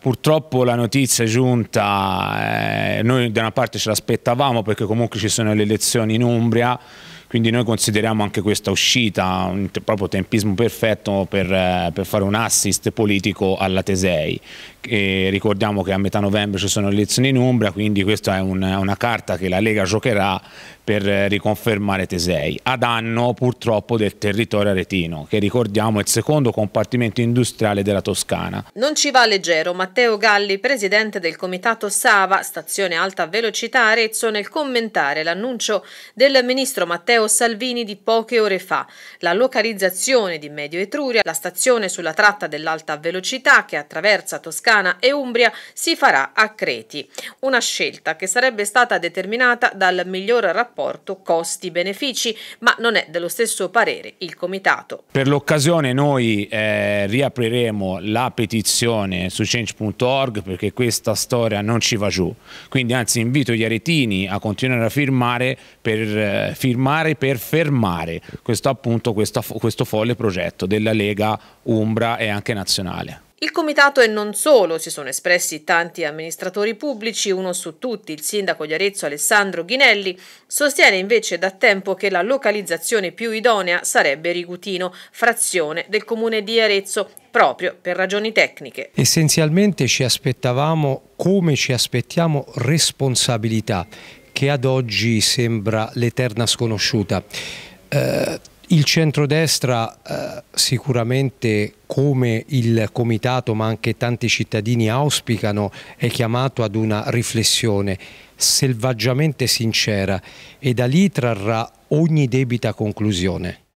Purtroppo la notizia è giunta, eh, noi da una parte ce l'aspettavamo perché comunque ci sono le elezioni in Umbria, quindi noi consideriamo anche questa uscita un proprio tempismo perfetto per, eh, per fare un assist politico alla Tesei. E ricordiamo che a metà novembre ci sono le elezioni in Umbria, quindi questa è un, una carta che la Lega giocherà per riconfermare Tesei, a danno purtroppo del territorio aretino, che ricordiamo è il secondo compartimento industriale della Toscana. Non ci va leggero Matteo Galli, presidente del comitato Sava, stazione alta velocità Arezzo, nel commentare l'annuncio del ministro Matteo Salvini di poche ore fa. La localizzazione di Medio Etruria, la stazione sulla tratta dell'alta velocità che attraversa Toscana e Umbria, si farà a Creti. Una scelta che sarebbe stata determinata dal miglior rapporto rapporto costi-benefici, ma non è dello stesso parere il Comitato. Per l'occasione noi eh, riapriremo la petizione su change.org perché questa storia non ci va giù, quindi anzi invito gli aretini a continuare a firmare per, eh, firmare per fermare questo, appunto, questo, questo folle progetto della Lega Umbra e anche nazionale. Il comitato e non solo, si sono espressi tanti amministratori pubblici, uno su tutti, il sindaco di Arezzo Alessandro Ghinelli, sostiene invece da tempo che la localizzazione più idonea sarebbe Rigutino, frazione del comune di Arezzo, proprio per ragioni tecniche. Essenzialmente ci aspettavamo, come ci aspettiamo, responsabilità, che ad oggi sembra l'eterna sconosciuta. Eh, il centrodestra eh, sicuramente come il comitato ma anche tanti cittadini auspicano è chiamato ad una riflessione selvaggiamente sincera e da lì trarrà ogni debita conclusione.